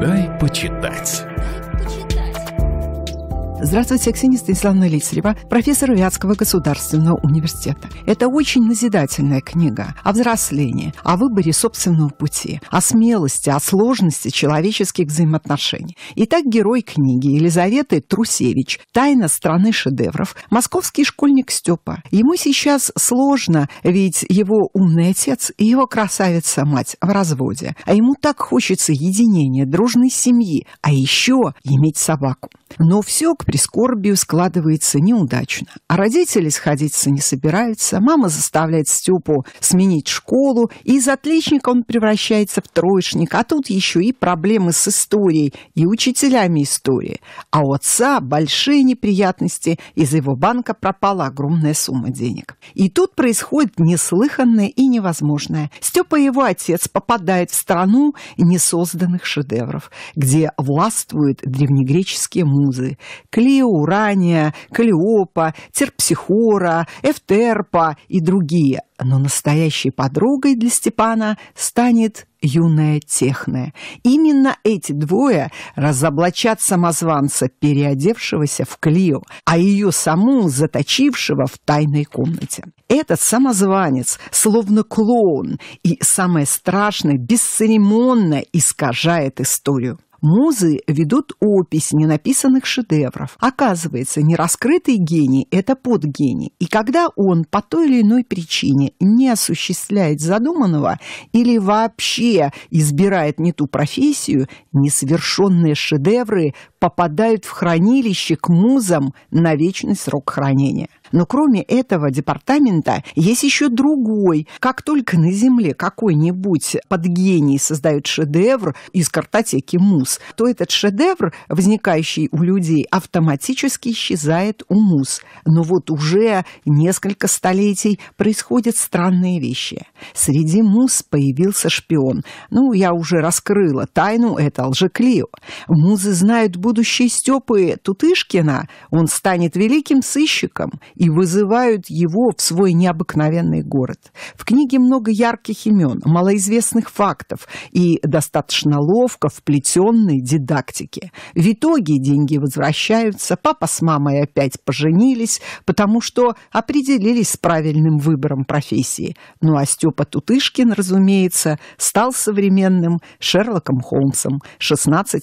Дай почитать. Здравствуйте, Ксения Станиславовна Лицарева, профессор Вятского государственного университета. Это очень назидательная книга о взрослении, о выборе собственного пути, о смелости, о сложности человеческих взаимоотношений. Итак, герой книги Елизаветы Трусевич «Тайна страны шедевров», московский школьник Степа. Ему сейчас сложно, ведь его умный отец и его красавица-мать в разводе, а ему так хочется единения, дружной семьи, а еще иметь собаку. Но все к прискорбию складывается неудачно. А родители сходиться не собираются, мама заставляет Степу сменить школу, и из отличника он превращается в троечник, а тут еще и проблемы с историей и учителями истории. А у отца большие неприятности, из его банка пропала огромная сумма денег. И тут происходит неслыханное и невозможное. Степа и его отец попадает в страну несозданных шедевров, где властвуют древнегреческие музы, Клио, Урания, Калиопа, Терпсихора, Эфтерпа и другие. Но настоящей подругой для Степана станет юная техная. Именно эти двое разоблачат самозванца, переодевшегося в Клио, а ее саму заточившего в тайной комнате. Этот самозванец словно клоун и, самое страшное, бесцеремонно искажает историю. Музы ведут опись ненаписанных шедевров. Оказывается, нераскрытый гений – это подгений. И когда он по той или иной причине не осуществляет задуманного или вообще избирает не ту профессию, несовершенные шедевры попадают в хранилище к музам на вечный срок хранения. Но кроме этого департамента есть еще другой. Как только на Земле какой-нибудь подгений создает шедевр из картотеки МУС, то этот шедевр, возникающий у людей, автоматически исчезает у МУС. Но вот уже несколько столетий происходят странные вещи. Среди МУС появился шпион. Ну, я уже раскрыла тайну, это лжеклео. Музы знают будущее Степы Тутышкина. Он станет великим сыщиком и вызывают его в свой необыкновенный город. В книге много ярких имен, малоизвестных фактов и достаточно ловко вплетенной дидактики. В итоге деньги возвращаются, папа с мамой опять поженились, потому что определились с правильным выбором профессии. Ну а Степа Тутышкин, разумеется, стал современным Шерлоком Холмсом 16+.